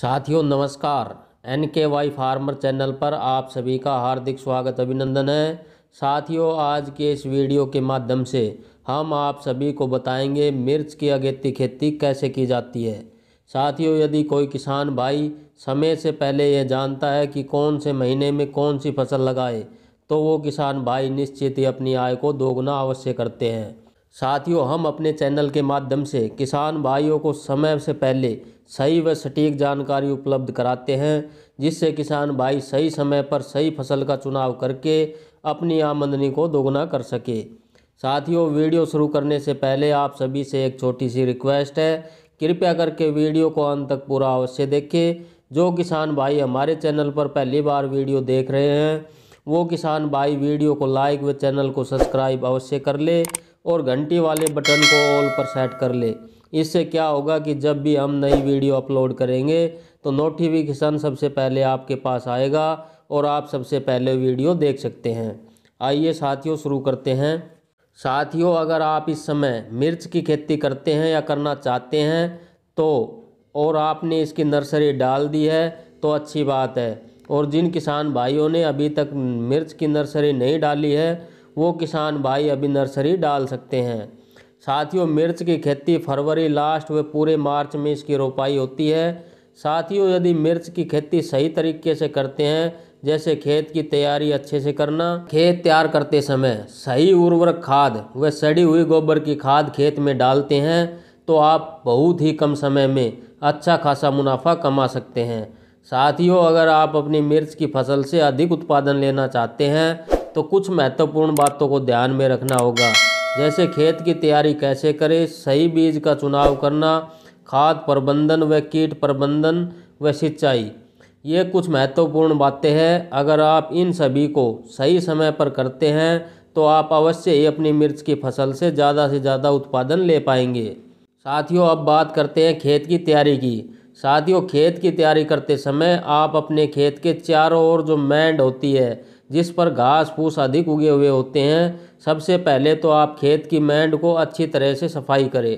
साथियों नमस्कार एन के वाई फार्मर चैनल पर आप सभी का हार्दिक स्वागत अभिनंदन है साथियों आज के इस वीडियो के माध्यम से हम आप सभी को बताएंगे मिर्च की अगेती खेती कैसे की जाती है साथियों यदि कोई किसान भाई समय से पहले यह जानता है कि कौन से महीने में कौन सी फसल लगाए तो वो किसान भाई निश्चित ही अपनी आय को दोगुना अवश्य करते हैं साथियों हम अपने चैनल के माध्यम से किसान भाइयों को समय से पहले सही व सटीक जानकारी उपलब्ध कराते हैं जिससे किसान भाई सही समय पर सही फसल का चुनाव करके अपनी आमदनी को दोगुना कर सके साथियों वीडियो शुरू करने से पहले आप सभी से एक छोटी सी रिक्वेस्ट है कृपया करके वीडियो को अंत तक पूरा अवश्य देखें जो किसान भाई हमारे चैनल पर पहली बार वीडियो देख रहे हैं वो किसान भाई वीडियो को लाइक व चैनल को सब्सक्राइब अवश्य कर ले और घंटी वाले बटन को ऑल पर सेट कर ले इससे क्या होगा कि जब भी हम नई वीडियो अपलोड करेंगे तो नोटिफिकेशन सबसे पहले आपके पास आएगा और आप सबसे पहले वीडियो देख सकते हैं आइए साथियों शुरू करते हैं साथियों अगर आप इस समय मिर्च की खेती करते हैं या करना चाहते हैं तो और आपने इसकी नर्सरी डाल दी है तो अच्छी बात है और जिन किसान भाइयों ने अभी तक मिर्च की नर्सरी नहीं डाली है वो किसान भाई अभी नर्सरी डाल सकते हैं साथियों मिर्च की खेती फरवरी लास्ट व पूरे मार्च में इसकी रोपाई होती है साथियों यदि मिर्च की खेती सही तरीके से करते हैं जैसे खेत की तैयारी अच्छे से करना खेत तैयार करते समय सही उर्वरक खाद व सड़ी हुई गोबर की खाद खेत में डालते हैं तो आप बहुत ही कम समय में अच्छा खासा मुनाफा कमा सकते हैं साथियों अगर आप अपनी मिर्च की फसल से अधिक उत्पादन लेना चाहते हैं तो कुछ महत्वपूर्ण बातों को ध्यान में रखना होगा जैसे खेत की तैयारी कैसे करें सही बीज का चुनाव करना खाद प्रबंधन व कीट प्रबंधन व सिंचाई ये कुछ महत्वपूर्ण बातें हैं अगर आप इन सभी को सही समय पर करते हैं तो आप अवश्य ही अपनी मिर्च की फसल से ज़्यादा से ज़्यादा उत्पादन ले पाएंगे साथियों अब बात करते हैं खेत की तैयारी की साथियों खेत की तैयारी करते समय आप अपने खेत के चारों ओर जो मैंड होती है जिस पर घास फूस अधिक उगे हुए होते हैं सबसे पहले तो आप खेत की मैंड को अच्छी तरह से सफाई करें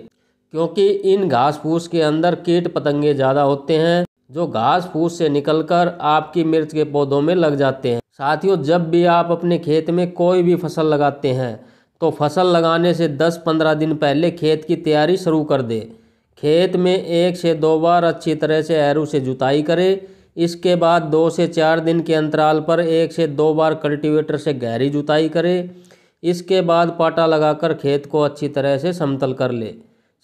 क्योंकि इन घास फूस के अंदर कीट पतंगे ज़्यादा होते हैं जो घास फूस से निकलकर आपकी मिर्च के पौधों में लग जाते हैं साथियों जब भी आप अपने खेत में कोई भी फसल लगाते हैं तो फसल लगाने से 10-15 दिन पहले खेत की तैयारी शुरू कर दें खेत में एक से दो बार अच्छी तरह से एरू से जुताई करें इसके बाद दो से चार दिन के अंतराल पर एक से दो बार कल्टीवेटर से गहरी जुताई करें इसके बाद पाटा लगाकर खेत को अच्छी तरह से समतल कर ले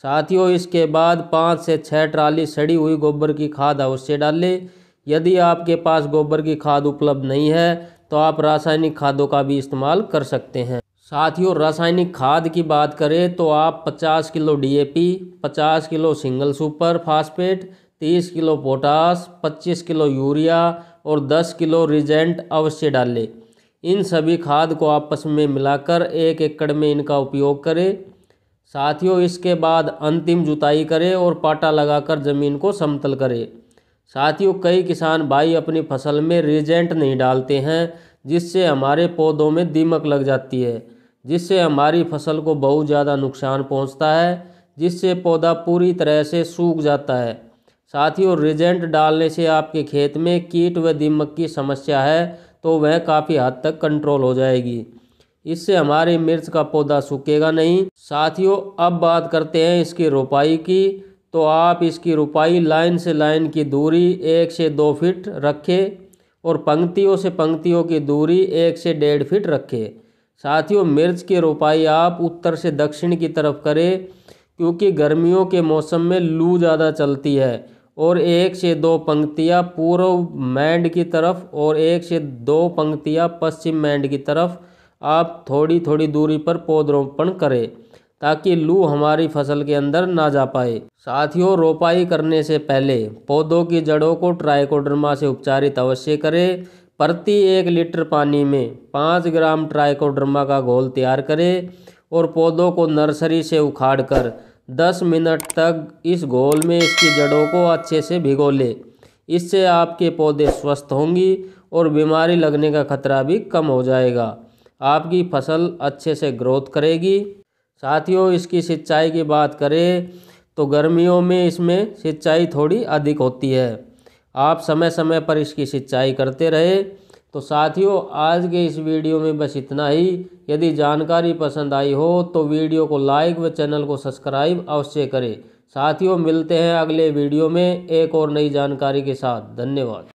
साथियों इसके बाद पाँच से छः ट्राली सड़ी हुई गोबर की खाद अवश्य डालें यदि आपके पास गोबर की खाद उपलब्ध नहीं है तो आप रासायनिक खादों का भी इस्तेमाल कर सकते हैं साथियों रासायनिक खाद की बात करें तो आप 50 किलो डीएपी, 50 किलो सिंगल सुपर फास्फेट 30 किलो पोटास 25 किलो यूरिया और 10 किलो रिजेंट अवश्य डालें इन सभी खाद को आपस में मिलाकर एक एकड़ में इनका उपयोग करें साथियों इसके बाद अंतिम जुताई करें और पाटा लगाकर ज़मीन को समतल करें साथियों कई किसान भाई अपनी फसल में रिजेंट नहीं डालते हैं जिससे हमारे पौधों में दीमक लग जाती है जिससे हमारी फसल को बहुत ज़्यादा नुकसान पहुंचता है जिससे पौधा पूरी तरह से सूख जाता है साथियों रिजेंट डालने से आपके खेत में कीट व दीमक की समस्या है तो वह काफ़ी हद तक कंट्रोल हो जाएगी इससे हमारे मिर्च का पौधा सूखेगा नहीं साथियों अब बात करते हैं इसकी रोपाई की तो आप इसकी रोपाई लाइन से लाइन की दूरी एक से दो फीट रखें और पंक्तियों से पंक्तियों की दूरी एक से डेढ़ फीट रखें साथियों मिर्च की रोपाई आप उत्तर से दक्षिण की तरफ करें क्योंकि गर्मियों के मौसम में लू ज़्यादा चलती है और एक से दो पंक्तियाँ पूर्व मैंड की तरफ और एक से दो पंक्तियाँ पश्चिम मैंड की तरफ आप थोड़ी थोड़ी दूरी पर पौधरोपण करें ताकि लू हमारी फसल के अंदर ना जा पाए साथियों रोपाई करने से पहले पौधों की जड़ों को ट्राइकोडर्मा से उपचारित अवश्य करें प्रति एक लीटर पानी में पाँच ग्राम ट्राइकोडर्मा का घोल तैयार करें और पौधों को नर्सरी से उखाड़ कर दस मिनट तक इस घोल में इसकी जड़ों को अच्छे से भिगो ले इससे आपके पौधे स्वस्थ होंगी और बीमारी लगने का खतरा भी कम हो जाएगा आपकी फसल अच्छे से ग्रोथ करेगी साथियों इसकी सिंचाई की बात करें तो गर्मियों में इसमें सिंचाई थोड़ी अधिक होती है आप समय समय पर इसकी सिंचाई करते रहे तो साथियों आज के इस वीडियो में बस इतना ही यदि जानकारी पसंद आई हो तो वीडियो को लाइक व चैनल को सब्सक्राइब अवश्य करें साथियों मिलते हैं अगले वीडियो में एक और नई जानकारी के साथ धन्यवाद